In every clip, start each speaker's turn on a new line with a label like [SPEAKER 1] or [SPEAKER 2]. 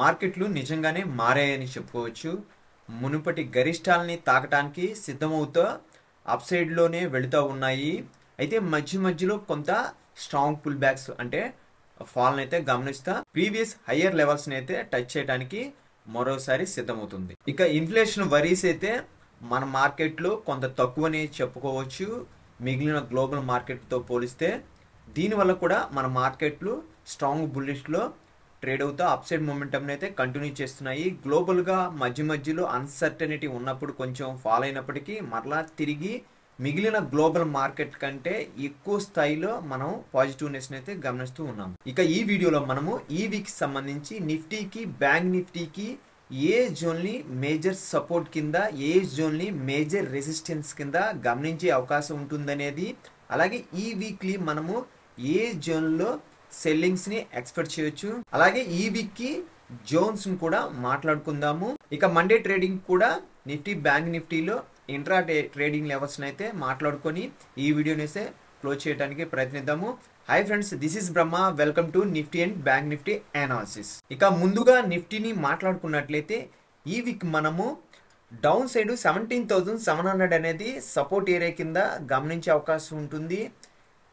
[SPEAKER 1] మార్కెట్లు నిజంగానే మారాయని చెప్పుకోవచ్చు మునుపటి గరిష్టాలని తాకటానికి సిద్ధమవుతూ అప్సైడ్లోనే వెళుతూ ఉన్నాయి అయితే మధ్య మధ్యలో కొంత స్ట్రాంగ్ పుల్ బ్యాక్స్ అంటే ఫాల్ని అయితే గమనిస్తా ప్రీవియస్ హయ్యర్ లెవెల్స్ని అయితే టచ్ చేయడానికి మరోసారి సిద్ధమవుతుంది ఇక ఇన్ఫ్లేషన్ వరీస్ అయితే మన మార్కెట్లో కొంత తక్కువని చెప్పుకోవచ్చు మిగిలిన గ్లోబల్ మార్కెట్తో పోలిస్తే దీనివల్ల కూడా మన మార్కెట్లు స్ట్రాంగ్ బుల్లిష్లో ట్రేడ్ అవుతూ సైడ్ మూమెంటమ్ని అయితే కంటిన్యూ చేస్తున్నాయి గ్లోబల్గా మధ్య మధ్యలో అన్సర్టనిటీ ఉన్నప్పుడు కొంచెం ఫాల్ అయినప్పటికీ మరలా తిరిగి మిగిలిన గ్లోబల్ మార్కెట్ కంటే ఎక్కువ స్థాయిలో మనం పాజిటివ్నెస్ అయితే గమనిస్తూ ఉన్నాం ఇక ఈ వీడియోలో మనము ఈ వీక్ సంబంధించి నిఫ్టీకి బ్యాంక్ నిఫ్టీకి ఏ జోన్లీ మేజర్ సపోర్ట్ కింద ఏ జోన్లీ మేజర్ రెసిస్టెన్స్ కింద గమనించే అవకాశం ఉంటుందనేది అలాగే ఈ వీక్లీ మనము ఏ జోన్లో సెల్లింగ్స్ ని ఎక్స్పెక్ట్ చేయొచ్చు అలాగే ఈ వీక్ కి జోన్స్ కూడా మాట్లాడుకుందాము ఇక మండే ట్రేడింగ్ కూడా నిఫ్టీ బ్యాంక్ నిఫ్టీలో ఇంట్రా ట్రేడింగ్ లెవెల్స్ని అయితే మాట్లాడుకొని ఈ వీడియోనేసే క్లోజ్ చేయడానికి ప్రయత్నిద్దాము hi friends this is Brahma welcome to Nifty and bank Nifty analysis ఇక ముందుగా నిఫ్టీని మాట్లాడుకున్నట్లయితే ఈ వీక్ మనము down side seventeen thousand seven hundred అనేది సపోర్ట్ ఏరియా కింద గమనించే అవకాశం ఉంటుంది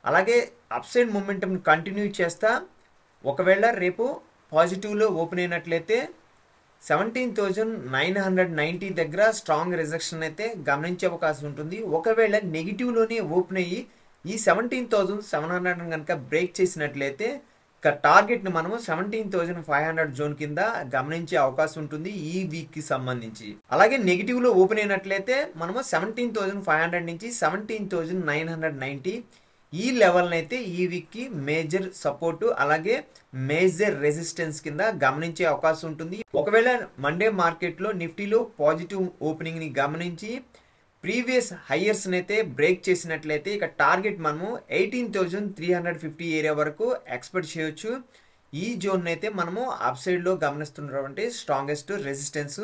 [SPEAKER 1] అలాగే అప్సైడ్ మూమెంటమ్ని కంటిన్యూ చేస్తా ఒకవేళ రేపు పాజిటివ్లో ఓపెన్ అయినట్లయితే seventeen thousand nine hundred ninety దగ్గర స్ట్రాంగ్ రిజెక్షన్ అయితే గమనించే అవకాశం ఉంటుంది ఒకవేళ నెగిటివ్లోనే ఓపెన్ అయ్యి ఈ సెవెంటీన్ థౌజండ్ సెవెన్ హండ్రెడ్ కనుక బ్రేక్ చేసినట్లయితే ఇక టార్గెట్ని మనము seventeen thousand five hundred zone కింద గమనించే అవకాశం ఉంటుంది ఈ వీక్కి సంబంధించి అలాగే నెగిటివ్లో ఓపెన్ అయినట్లయితే మనము సెవెంటీన్ థౌజండ్ ఫైవ్ హండ్రెడ్ నుంచి seventeen thousand nine hundred ninety ఈ లెవెల్ అయితే ఈ వీక్కి మేజర్ సపోర్టు అలాగే మేజర్ రెసిస్టెన్స్ కింద గమనించే అవకాశం ఉంటుంది ఒకవేళ మండే మార్కెట్లో నిఫ్టీలో పాజిటివ్ ఓపెనింగ్ని గమనించి ప్రీవియస్ హయ్యర్స్ని అయితే బ్రేక్ చేసినట్లయితే ఇక టార్గెట్ మనము eighteen thousand three hundred fifty area వరకు ఎక్స్పెక్ట్ చేయొచ్చు ఈ జోన్ అయితే మనము అప్ సైడ్లో గమనిస్తున్నటువంటి స్ట్రాంగెస్ట్ రెసిస్టెన్స్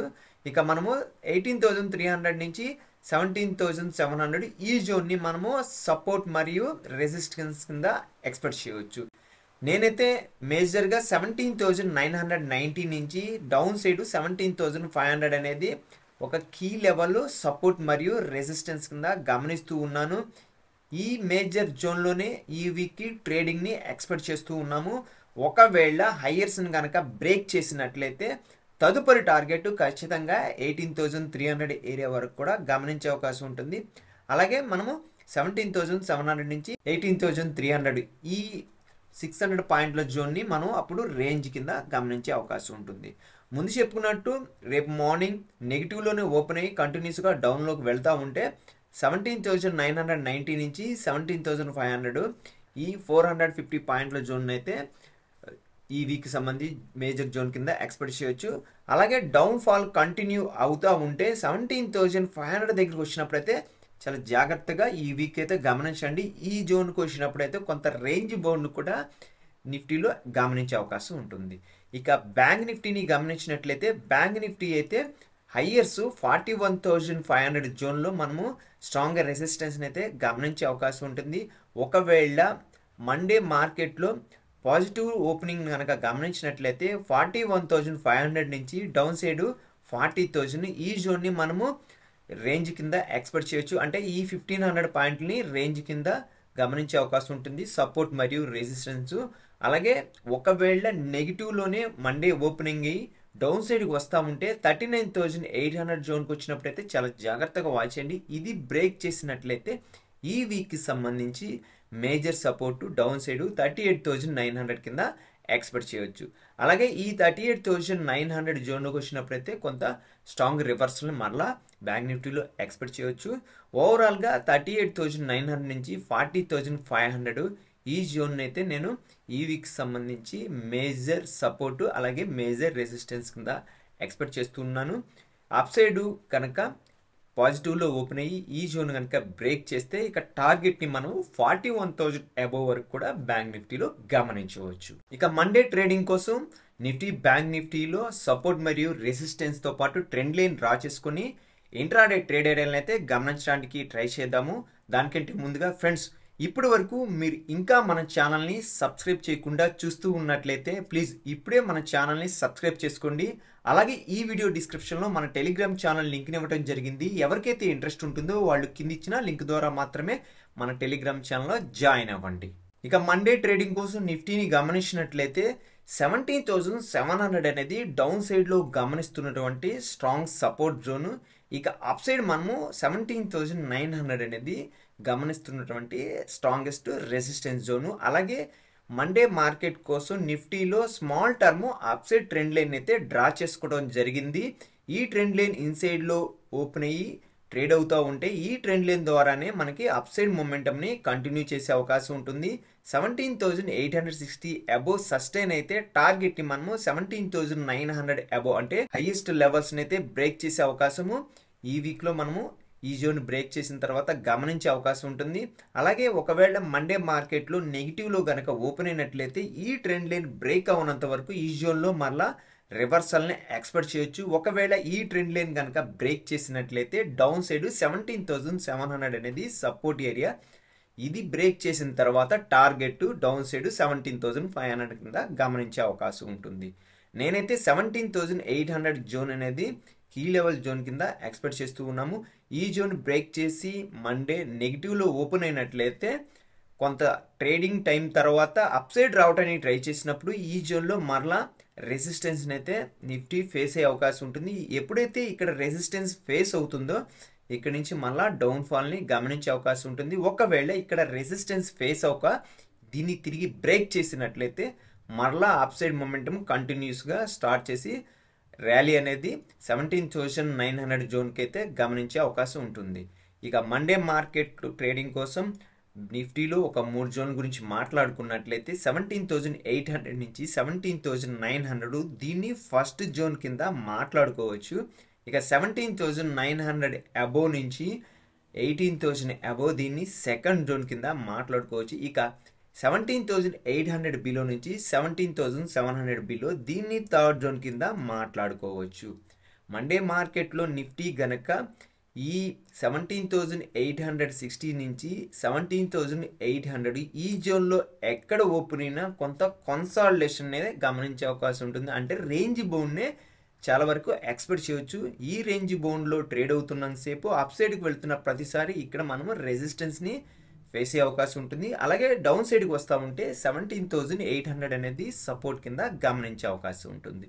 [SPEAKER 1] ఇక మనము ఎయిటీన్ థౌజండ్ త్రీ హండ్రెడ్ నుంచి సెవెంటీన్ థౌజండ్ సెవెన్ హండ్రెడ్ ఈ జోన్ని మనము సపోర్ట్ మరియు రెసిస్టెన్స్ కింద ఎక్స్పెక్ట్ చేయవచ్చు నేనైతే మేజర్గా seventeen thousand nine hundred ninety నుంచి down side seventeen thousand five hundred అనేది ఒక కీ లెవెల్ సపోర్ట్ మరియు రెసిస్టెన్స్ కింద గమనిస్తూ ఉన్నాను ఈ మేజర్ జోన్లోనే ఈ వీక్కి ట్రేడింగ్ని ఎక్స్పెక్ట్ చేస్తూ ఉన్నాము ఒకవేళ హయ్యర్స్ని కనుక బ్రేక్ చేసినట్లయితే తదుపరి టార్గెట్ ఖచ్చితంగా eighteen thousand three hundred area వరకు కూడా గమనించే అవకాశం ఉంటుంది అలాగే మనము సెవెంటీన్ థౌజండ్ సెవెన్ హండ్రెడ్ నుంచి ఎయిటీన్ థౌజండ్ త్రీ హండ్రెడ్ ఈ సిక్స్ హండ్రెడ్ పాయింట్ల జోన్ని మనం అప్పుడు రేంజ్ కింద గమనించే అవకాశం ఉంటుంది ముందు చెప్పుకున్నట్టు రేపు మార్నింగ్ నెగిటివ్లోనే ఓపెన్ అయ్యి కంటిన్యూస్గా డౌన్లోకి వెళ్తూ ఉంటే seventeen thousand nine hundred ninety నుంచి సెవెంటీన్ థౌజండ్ ఫైవ్ హండ్రెడ్ ఈ ఫోర్ హండ్రెడ్ ఫిఫ్టీ పాయింట్ల జోన్ అయితే ఈ వీక్ సంబంధి మేజర్ జోన్ కింద ఎక్స్పెక్ట్ చేయొచ్చు అలాగే డౌన్ ఫాల్ కంటిన్యూ అవుతూ ఉంటే సెవెంటీన్ థౌజండ్ ఫైవ్ హండ్రెడ్ దగ్గరికి వచ్చినప్పుడైతే చాలా జాగ్రత్తగా ఈ వీక్ అయితే గమనించండి ఈ జోన్కి వచ్చినప్పుడైతే కొంత రేంజ్ బోర్డ్ను కూడా నిఫ్టీలో గమనించే అవకాశం ఉంటుంది ఇక బ్యాంక్ నిఫ్టీని గమనించినట్లయితే బ్యాంక్ నిఫ్టీ అయితే highers forty one thousand five hundred జోన్లో మనము స్ట్రాంగ్ రెసిస్టెన్స్ని అయితే గమనించే అవకాశం ఉంటుంది ఒకవేళ మండే మార్కెట్లో పాజిటివ్ ఓపెనింగ్ కనుక గమనించినట్లయితే forty one thousand five hundred నుంచి డౌన్ సైడ్ ఫార్టీ థౌజండ్ ఈ జోన్ని మనము రేంజ్ కింద ఎక్స్పెక్ట్ చేయొచ్చు అంటే ఈ ఫిఫ్టీన్ హండ్రెడ్ పాయింట్ని రేంజ్ కింద గమనించే అవకాశం ఉంటుంది సపోర్ట్ మరియు రెసిస్టెన్స్ అలాగే ఒకవేళ నెగిటివ్లోనే మండే ఓపెనింగ్ అయ్యి డౌన్ సైడ్కి వస్తూ ఉంటే thirty nine thousand eight hundred జోన్కి వచ్చినప్పుడైతే చాలా జాగ్రత్తగా వాచ్ చేయండి ఇది బ్రేక్ చేసినట్లయితే ఈ వీక్కి సంబంధించి major support down side thirty eight thousand nine hundred కింద ఎక్స్పెక్ట్ చేయొచ్చు అలాగే ఈ thirty eight thousand nine hundred జోన్లోకి వచ్చినప్పుడైతే కొంత స్ట్రాంగ్ రివర్సల్ని మరలా బ్యాంక్ నిఫ్టీలో ఎక్స్పెక్ట్ చేయొచ్చు ఓవరాల్గా thirty eight thousand nine hundred నుంచి ఫార్టీ థౌజండ్ ఫైవ్ హండ్రెడ్ ఈ జోన్ అయితే నేను ఈ వీక్ సంబంధించి మేజర్ సపోర్టు అలాగే మేజర్ రెసిస్టెన్స్ కింద ఎక్స్పెక్ట్ చేస్తున్నాను అప్ సైడు కనుక పాజిటివ్లో ఓపెన్ అయ్యి ఈ జోన్ కనుక బ్రేక్ చేస్తే ఇక టార్గెట్ని మనం ఫార్టీ వన్ థౌజండ్ అబోవ్ వరకు కూడా బ్యాంక్ నిఫ్టీలో గమనించవచ్చు ఇక మండే ట్రేడింగ్ కోసం నిఫ్టీ బ్యాంక్ నిఫ్టీలో సపోర్ట్ మరియు రెసిస్టెన్స్తో పాటు ట్రెండ్ లైన్ డ్రా చేసుకుని ఇంట్రాడే ట్రేడ్ ఏరియాలను అయితే గమనించడానికి ట్రై చేద్దాము దానికంటే ముందుగా ఫ్రెండ్స్ ఇప్పటి వరకు మీరు ఇంకా మన ఛానల్ని సబ్స్క్రైబ్ చేయకుండా చూస్తూ ఉన్నట్లయితే ప్లీజ్ ఇప్పుడే మన ఛానల్ని సబ్స్క్రైబ్ చేసుకోండి అలాగే ఈ వీడియో డిస్క్రిప్షన్లో మన టెలిగ్రామ్ ఛానల్ లింక్ని ఇవ్వడం జరిగింది ఎవరికైతే ఇంట్రెస్ట్ ఉంటుందో వాళ్ళు కింది ఇచ్చిన లింక్ ద్వారా మాత్రమే మన టెలిగ్రామ్ ఛానల్లో జాయిన్ అవ్వండి ఇక మండే ట్రేడింగ్ కోసం నిఫ్టీని గమనించినట్లయితే సెవెంటీన్ థౌజండ్ సెవెన్ హండ్రెడ్ అనేది డౌన్ సైడ్లో గమనిస్తున్నటువంటి స్ట్రాంగ్ సపోర్ట్ జోన్ ఇక అప్ సైడ్ మనము సెవెంటీన్ థౌజండ్ నైన్ హండ్రెడ్ అనేది గమనిస్తున్నటువంటి స్ట్రాంగెస్ట్ రెసిస్టెన్స్ జోను అలాగే మండే మార్కెట్ కోసం నిఫ్టీలో small term upside trend line అయితే డ్రా చేసుకోవడం జరిగింది ఈ ట్రెండ్ లైన్ ఇన్సైడ్లో ఓపెన్ అయ్యి ట్రేడ్ అవుతూ ఉంటే ఈ ట్రెండ్ లైన్ ద్వారానే మనకి అప్సైడ్ మొమెంటమ్ని కంటిన్యూ చేసే అవకాశం ఉంటుంది seventeen thousand eight hundred sixty above sustain అయితే టార్గెట్ని మనము seventeen thousand nine hundred above అంటే హైయెస్ట్ లెవెల్స్ని అయితే బ్రేక్ చేసే అవకాశము ఈ వీక్లో మనము ఈ జోన్ బ్రేక్ చేసిన తర్వాత గమనించే అవకాశం ఉంటుంది అలాగే ఒకవేళ మండే మార్కెట్లో నెగిటివ్లో గనక ఓపెన్ అయినట్లయితే ఈ ట్రెండ్ లైన్ బ్రేక్ అవనంత వరకు ఈ జోన్లో మళ్ళా రివర్సల్ని ఎక్స్పెక్ట్ చేయొచ్చు ఒకవేళ ఈ ట్రెండ్ లైన్ కనుక బ్రేక్ చేసినట్లయితే down side seventeen thousand seven hundred అనేది సపోర్ట్ ఏరియా ఇది బ్రేక్ చేసిన తర్వాత target down side seventeen thousand five hundred కింద గమనించే అవకాశం ఉంటుంది నేనైతే seventeen thousand eight hundred zone అనేది కీ లెవెల్ జోన్ కింద ఎక్స్పెక్ట్ చేస్తూ ఉన్నాము ఈ జోన్ బ్రేక్ చేసి మండే నెగిటివ్లో ఓపెన్ అయినట్లయితే కొంత ట్రేడింగ్ టైం తర్వాత అప్సైడ్ రావడానికి ట్రై చేసినప్పుడు ఈ జోన్లో మరలా రెసిస్టెన్స్ని అయితే నిఫ్టీ ఫేస్ అయ్యే అవకాశం ఉంటుంది ఎప్పుడైతే ఇక్కడ రెసిస్టెన్స్ ఫేస్ అవుతుందో ఇక్కడ నుంచి మళ్ళా డౌన్ఫాల్ని గమనించే అవకాశం ఉంటుంది ఒకవేళ ఇక్కడ రెసిస్టెన్స్ ఫేస్ అవ్వక దీన్ని తిరిగి బ్రేక్ చేసినట్లయితే మరలా అప్సైడ్ మొమెంటం కంటిన్యూస్గా స్టార్ట్ చేసి ర్యాలీ అనేది సెవెంటీన్ థౌజండ్ నైన్ హండ్రెడ్ జోన్కి అయితే గమనించే అవకాశం ఉంటుంది ఇక మండే మార్కెట్ ట్రేడింగ్ కోసం నిఫ్టీలో ఒక మూడు జోన్ గురించి మాట్లాడుకున్నట్లయితే సెవెంటీన్ థౌజండ్ ఎయిట్ హండ్రెడ్ నుంచి సెవెంటీన్ థౌజండ్ నైన్ హండ్రెడ్ దీన్ని ఫస్ట్ జోన్ కింద మాట్లాడుకోవచ్చు ఇక seventeen thousand nine hundred above నుంచి ఎయిటీన్ థౌజండ్ అబోవ్ దీన్ని సెకండ్ జోన్ కింద మాట్లాడుకోవచ్చు ఇక seventeen thousand eight hundred below నుంచి seventeen thousand seven hundred below దీన్ని థర్డ్ జోన్ కింద మాట్లాడుకోవచ్చు మండే మార్కెట్లో నిఫ్టీ గనక ఈ seventeen thousand eight hundred sixty నుంచి సెవెంటీన్ థౌజండ్ ఎయిట్ హండ్రెడ్ ఈ జోన్లో ఎక్కడ ఓపెన్ అయినా కొంత కొన్సాలిడేషన్ అనేది గమనించే అవకాశం ఉంటుంది అంటే రేంజ్ బౌన్నే చాలా వరకు ఎక్స్పెక్ట్ చేయవచ్చు ఈ రేంజ్ బోన్లో ట్రేడ్ అవుతున్నంతసేపు అప్ సైడ్కి వెళ్తున్న ప్రతిసారి ఇక్కడ మనము రెసిస్టెన్స్ని వేసే అవకాశం ఉంటుంది అలాగే డౌన్ సైడ్కి వస్తూ ఉంటే సెవెంటీన్ థౌజండ్ ఎయిట్ హండ్రెడ్ అనేది సపోర్ట్ కింద గమనించే అవకాశం ఉంటుంది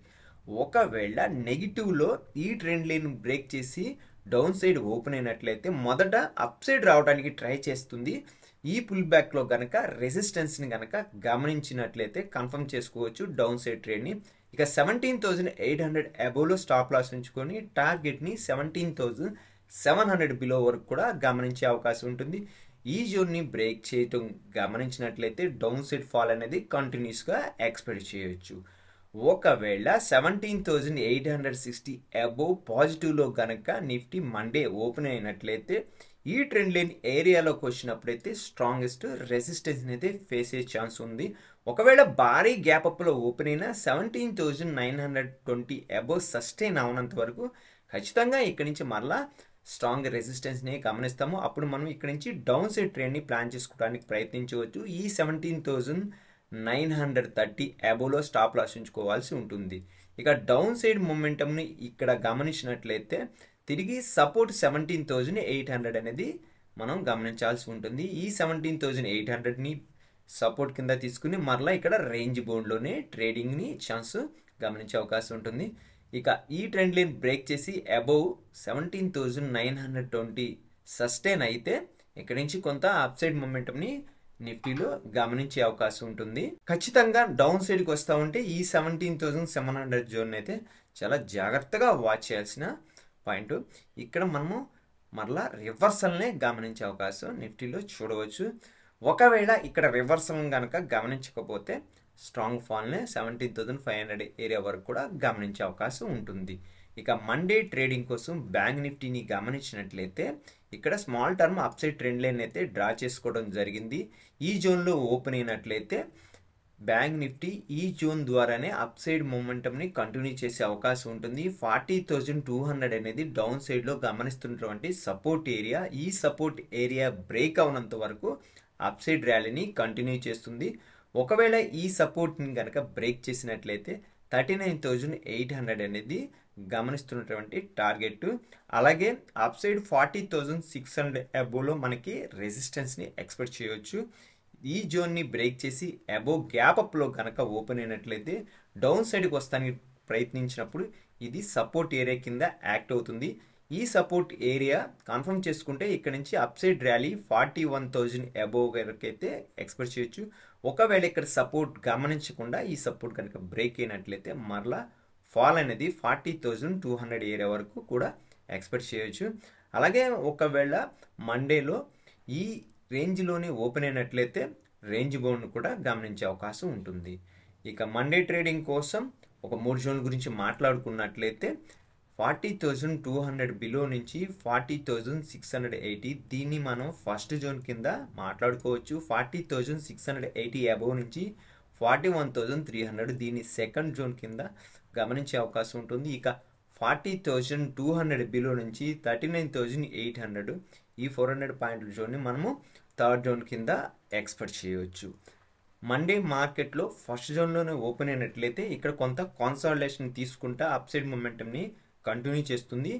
[SPEAKER 1] ఒకవేళ నెగిటివ్లో ఈ ట్రెండ్ లైన్ బ్రేక్ చేసి డౌన్ సైడ్ ఓపెన్ అయినట్లయితే మొదట అప్ సైడ్ రావడానికి ట్రై చేస్తుంది ఈ పుల్ బ్యాక్లో కనుక రెసిస్టెన్స్ని కనుక గమనించినట్లయితే కన్ఫర్మ్ చేసుకోవచ్చు డౌన్ సైడ్ ట్రేడ్ని ఇక సెవెంటీన్ థౌజండ్ ఎయిట్ హండ్రెడ్ అబోలో స్టాప్ లాస్ ఉంచుకొని టార్గెట్ని seventeen thousand seven hundred below వరకు కూడా గమనించే అవకాశం ఉంటుంది ఈ జోన్ని బ్రేక్ చేయటం గమనించినట్లయితే డౌన్ సైడ్ ఫాల్ అనేది కంటిన్యూస్గా ఎక్స్పెక్ట్ చేయవచ్చు ఒకవేళ seventeen thousand eight hundred sixty above పాజిటివ్లో కనుక నిఫ్టీ మండే ఓపెన్ అయినట్లయితే ఈ ట్రెండ్ లైన్ ఏరియాలోకి వచ్చినప్పుడైతే స్ట్రాంగెస్ట్ రెసిస్టెన్స్ అయితే ఫేస్ అయ్యే ఛాన్స్ ఉంది ఒకవేళ భారీ గ్యాప్ అప్లో ఓపెన్ అయినా seventeen thousand nine hundred twenty above sustain అవనంత వరకు ఖచ్చితంగా ఇక్కడి నుంచి మరలా స్ట్రాంగ్ రెసిస్టెన్స్ని గమనిస్తాము అప్పుడు మనం ఇక్కడ నుంచి డౌన్ సైడ్ ట్రేడ్ని ప్లాన్ చేసుకోవడానికి ప్రయత్నించవచ్చు ఈ seventeen thousand nine hundred thirty అబోలో స్టాప్ లాస్ ఉంచుకోవాల్సి ఉంటుంది ఇక డౌన్ సైడ్ మూమెంటమ్ని ఇక్కడ గమనించినట్లయితే తిరిగి support seventeen thousand eight hundred అనేది మనం గమనించాల్సి ఉంటుంది ఈ సెవెంటీన్ థౌజండ్ ఎయిట్ హండ్రెడ్ని సపోర్ట్ కింద తీసుకుని మరలా ఇక్కడ రేంజ్ బోన్లోనే ట్రేడింగ్ని ఛాన్స్ గమనించే అవకాశం ఉంటుంది ఇక ఈ ట్రెండ్ లైన్ బ్రేక్ చేసి above seventeen thousand nine hundred twenty sustain అయితే ఇక్కడ నుంచి కొంత అప్ సైడ్ మొమెంటంని నిఫ్టీలో గమనించే అవకాశం ఉంటుంది ఖచ్చితంగా డౌన్ సైడ్కి వస్తూ ఉంటే ఈ seventeen thousand seven hundred zone అయితే చాలా జాగ్రత్తగా వాచ్ చేయాల్సిన పాయింట్ ఇక్కడ మనము మరలా రివర్సల్నే గమనించే అవకాశం నిఫ్టీలో చూడవచ్చు ఒకవేళ ఇక్కడ రివర్సల్ కనుక గమనించకపోతే స్ట్రాంగ్ ఫాల్నే seventeen thousand five hundred area వరకు కూడా గమనించే అవకాశం ఉంటుంది ఇక మండే ట్రేడింగ్ కోసం బ్యాంక్ నిఫ్టీని గమనించినట్లయితే ఇక్కడ small term upside trend line అయితే డ్రా చేసుకోవడం జరిగింది ఈ జోన్లో ఓపెన్ అయినట్లయితే బ్యాంక్ నిఫ్టీ ఈ జోన్ ద్వారానే అప్సైడ్ మూమెంటమ్ని కంటిన్యూ చేసే అవకాశం ఉంటుంది ఫార్టీ థౌజండ్ టూ హండ్రెడ్ అనేది డౌన్ సైడ్లో గమనిస్తున్నటువంటి సపోర్ట్ ఏరియా ఈ సపోర్ట్ ఏరియా బ్రేక్ అవనంత వరకు అప్సైడ్ ర్యాలీని కంటిన్యూ చేస్తుంది ఒకవేళ ఈ సపోర్ట్ని కనుక బ్రేక్ చేసినట్లయితే thirty nine thousand eight hundred అనేది గమనిస్తున్నటువంటి టార్గెట్ అలాగే up side forty thousand six hundred అబోలో మనకి రెసిస్టెన్స్ని ఎక్స్పెక్ట్ చేయవచ్చు ఈ జోన్ని బ్రేక్ చేసి అబో గ్యాప్ అప్లో కనుక ఓపెన్ అయినట్లయితే డౌన్ సైడ్కి వస్తానికి ప్రయత్నించినప్పుడు ఇది సపోర్ట్ ఏరియా కింద యాక్ట్ అవుతుంది ఈ సపోర్ట్ ఏరియా కన్ఫర్మ్ చేసుకుంటే ఇక్కడ నుంచి upside rally forty one thousand above వరకు అయితే ఎక్స్పెక్ట్ చేయొచ్చు ఒకవేళ ఇక్కడ సపోర్ట్ గమనించకుండా ఈ సపోర్ట్ కనుక బ్రేక్ అయినట్లయితే మరలా ఫాల్ అనేది forty thousand two hundred area వరకు కూడా ఎక్స్పెక్ట్ చేయొచ్చు అలాగే ఒకవేళ మండేలో ఈ రేంజ్లోనే ఓపెన్ అయినట్లయితే రేంజ్ బోన్ కూడా గమనించే అవకాశం ఉంటుంది ఇక మండే ట్రేడింగ్ కోసం ఒక మూడు జోన్ల గురించి మాట్లాడుకున్నట్లయితే forty thousand two hundred below నుంచి forty thousand six hundred eighty దీన్ని మనం ఫస్ట్ జోన్ కింద మాట్లాడుకోవచ్చు forty thousand six hundred eighty above నుంచి forty one thousand three hundred దీన్ని సెకండ్ జోన్ కింద గమనించే అవకాశం ఉంటుంది ఇక forty thousand two hundred below నుంచి thirty nine thousand eight hundred ఈ ఫోర్ హండ్రెడ్ పాయింట్ల జోన్ని మనము థర్డ్ జోన్ కింద ఎక్స్పెక్ట్ చేయవచ్చు మండే మార్కెట్లో ఫస్ట్ జోన్లోనే ఓపెన్ అయినట్లయితే ఇక్కడ కొంత కాన్సాలిడేషన్ తీసుకుంటా అప్సైడ్ మూమెంటమ్ని కంటిన్యూ చేస్తుంది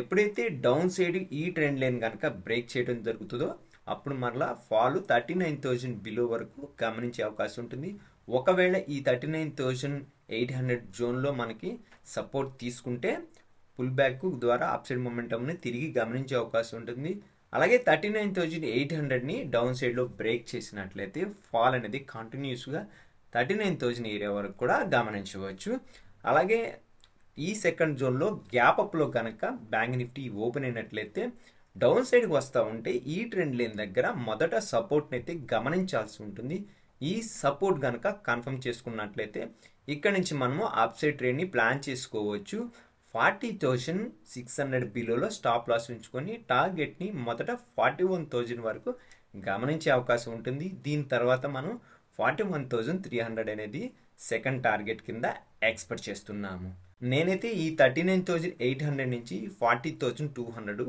[SPEAKER 1] ఎప్పుడైతే డౌన్ సైడ్ ఈ ట్రెండ్ లైన్ కనుక బ్రేక్ చేయడం జరుగుతుందో అప్పుడు మరలా fall thirty nine thousand below వరకు గమనించే అవకాశం ఉంటుంది ఒకవేళ ఈ thirty nine thousand eight hundred జోన్లో మనకి సపోర్ట్ తీసుకుంటే పుల్ బ్యాక్ ద్వారా అప్సైడ్ మొమెంటమ్ని తిరిగి గమనించే అవకాశం ఉంటుంది అలాగే థర్టీ నైన్ థౌజండ్ ఎయిట్ హండ్రెడ్ని డౌన్ సైడ్లో బ్రేక్ చేసినట్లయితే ఫాల్ అనేది కంటిన్యూస్గా థర్టీ నైన్ థౌజండ్ ఏరియా వరకు కూడా గమనించవచ్చు అలాగే ఈ సెకండ్ జోన్లో గ్యాప్ అప్లో కనుక బ్యాంక్ నిఫ్టీ ఓపెన్ అయినట్లయితే డౌన్ సైడ్కి వస్తూ ఉంటే ఈ ట్రెండ్ లేని దగ్గర మొదట సపోర్ట్ని అయితే గమనించాల్సి ఉంటుంది ఈ సపోర్ట్ కనుక కన్ఫర్మ్ చేసుకున్నట్లయితే ఇక్కడ నుంచి మనము అప్ సైడ్ ట్రేడ్ని ప్లాన్ చేసుకోవచ్చు ఫార్టీ థౌజండ్ సిక్స్ హండ్రెడ్ బిలోలో స్టాప్ లాస్ ఉంచుకొని టార్గెట్ని మొదట ఫార్టీ వన్ థౌజండ్ వరకు గమనించే అవకాశం ఉంటుంది దీని తర్వాత మనం forty one thousand three hundred అనేది సెకండ్ టార్గెట్ కింద ఎక్స్పెక్ట్ చేస్తున్నాము నేనైతే ఈ thirty nine thousand eight hundred నుంచి ఫార్టీ థౌజండ్ టూ హండ్రెడ్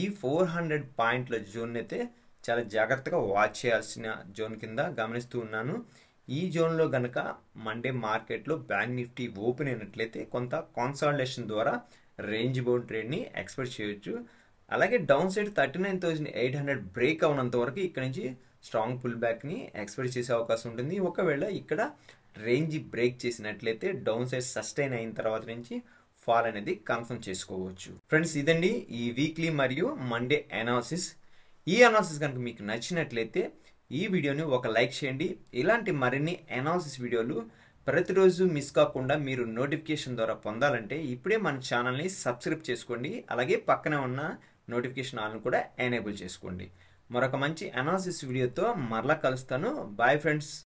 [SPEAKER 1] ఈ ఫోర్ హండ్రెడ్ పాయింట్ల జోన్ అయితే చాలా జాగ్రత్తగా వాచ్ చేయాల్సిన జోన్ కింద గమనిస్తూ ఉన్నాను ఈ జోన్లో గనక మండే మార్కెట్లో బ్యాంక్ నిఫ్టీ ఓపెన్ అయినట్లయితే కొంత కాన్సాలిడేషన్ ద్వారా రేంజ్ బౌండ్ ట్రేడ్ని ఎక్స్పెక్ట్ చేయొచ్చు అలాగే down side thirty nine thousand eight hundred break అవునంత వరకు ఇక్కడ నుంచి స్ట్రాంగ్ పుల్ బ్యాక్ని ఎక్స్పెక్ట్ చేసే అవకాశం ఉంటుంది ఒకవేళ ఇక్కడ రేంజ్ బ్రేక్ చేసినట్లయితే డౌన్ సైడ్ సస్టైన్ అయిన తర్వాత నుంచి ఫాల్ అనేది కన్ఫర్మ్ చేసుకోవచ్చు ఫ్రెండ్స్ ఇదండి ఈ వీక్లీ మరియు మండే అనాలసిస్ ఈ అనాలసిస్ కనుక మీకు నచ్చినట్లయితే ఈ వీడియోని ఒక లైక్ చేయండి ఇలాంటి మరిన్ని అనాలసిస్ వీడియోలు ప్రతిరోజు మిస్ కాకుండా మీరు నోటిఫికేషన్ ద్వారా పొందాలంటే ఇప్పుడే మన ఛానల్ని సబ్స్క్రైబ్ చేసుకోండి అలాగే పక్కనే ఉన్న నోటిఫికేషన్ ఆల్ను కూడా ఎనేబుల్ చేసుకోండి మరొక మంచి అనాలసిస్ వీడియోతో మరలా కలుస్తాను బాయ్ ఫ్రెండ్స్